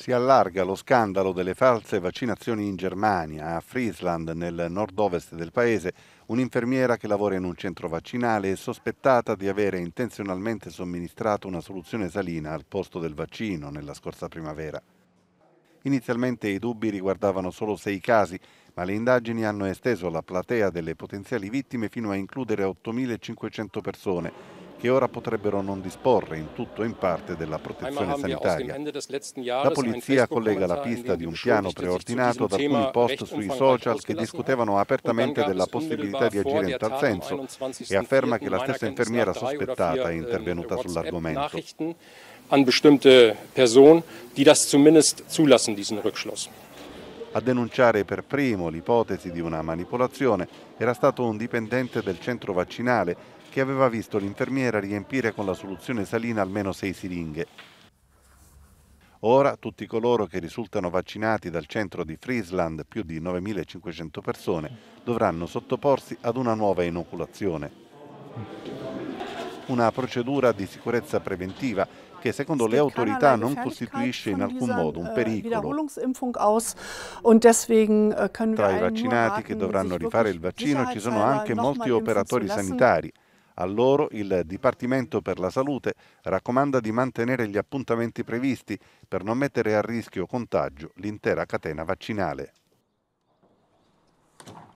si allarga lo scandalo delle false vaccinazioni in Germania, a Friesland, nel nord-ovest del paese, un'infermiera che lavora in un centro vaccinale è sospettata di avere intenzionalmente somministrato una soluzione salina al posto del vaccino nella scorsa primavera. Inizialmente i dubbi riguardavano solo sei casi, ma le indagini hanno esteso la platea delle potenziali vittime fino a includere 8.500 persone che ora potrebbero non disporre in tutto o in parte della protezione sanitaria. La polizia collega la pista di un piano preordinato ad alcuni post sui social che discutevano apertamente della possibilità di agire in tal senso e afferma che la stessa infermiera sospettata è intervenuta sull'argomento. An bestimmte Personen, die das zumindest zulassen, diesen Rückschluss. A denunciare per primo l'ipotesi di una manipolazione era stato un dipendente del centro vaccinale che aveva visto l'infermiera riempire con la soluzione salina almeno sei siringhe. Ora tutti coloro che risultano vaccinati dal centro di Friesland, più di 9.500 persone, dovranno sottoporsi ad una nuova inoculazione. Una procedura di sicurezza preventiva che secondo le autorità non costituisce in alcun modo un eh, pericolo. Äh, Tra i vaccinati che dovranno rifare il vaccino ci sono anche molti operatori sanitari a loro il Dipartimento per la Salute raccomanda di mantenere gli appuntamenti previsti per non mettere a rischio contagio l'intera catena vaccinale.